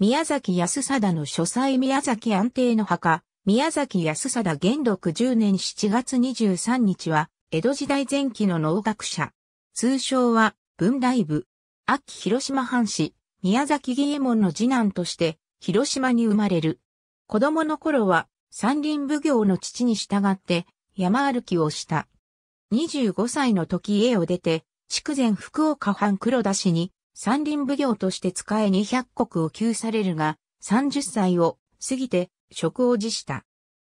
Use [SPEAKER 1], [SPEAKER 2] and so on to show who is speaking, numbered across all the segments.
[SPEAKER 1] 宮崎安貞の書斎宮崎安定の墓、宮崎安貞元禄10年7月23日は、江戸時代前期の農学者。通称は、文大部。秋広島藩士、宮崎義右衛門の次男として、広島に生まれる。子供の頃は、山林奉行の父に従って、山歩きをした。25歳の時家を出て、筑前福岡藩黒田氏に山林奉行として使え0百国を給されるが、30歳を過ぎて職を辞した。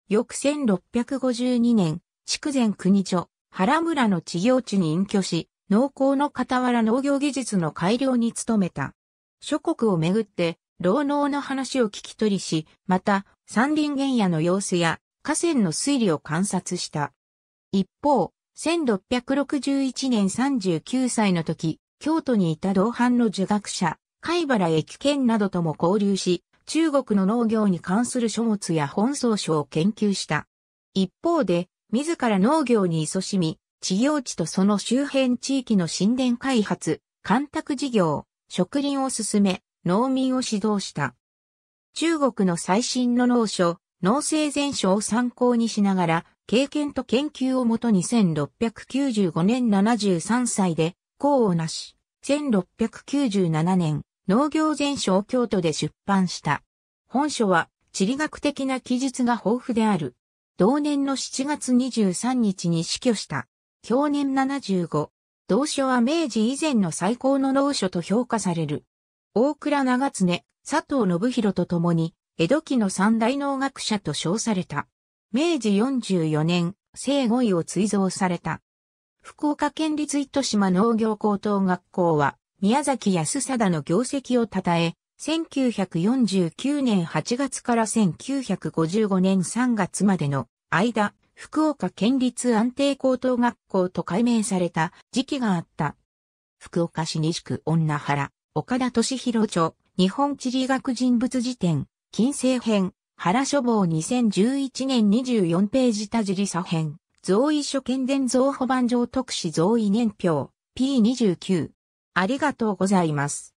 [SPEAKER 1] 翌1652年、筑前国所、原村の地業地に隠居し、農耕の傍ら農業技術の改良に努めた。諸国をめぐって、労農の話を聞き取りし、また、山林原野の様子や、河川の水利を観察した。一方、1661年39歳の時、京都にいた同伴の儒学者、貝原駅県などとも交流し、中国の農業に関する書物や本草書を研究した。一方で、自ら農業に勤しみ、治業地とその周辺地域の神殿開発、干拓事業、植林を進め、農民を指導した。中国の最新の農書、農政全書を参考にしながら、経験と研究をもとに1695年73歳で功をなし、1697年、農業全書を京都で出版した。本書は、地理学的な記述が豊富である。同年の7月23日に死去した。享年75。同書は明治以前の最高の農書と評価される。大倉長常、佐藤信弘と共に、江戸期の三大農学者と称された。明治44年、生後位を追贈された。福岡県立糸島農業高等学校は、宮崎安貞の業績を称え、1949年8月から1955年3月までの間、福岡県立安定高等学校と改名された時期があった。福岡市西区女原、岡田敏弘著、日本地理学人物辞典、近世編、原書房2011年24ページ田尻左編。増位所見伝贈保番上特使増位年表 P29。ありがとうございます。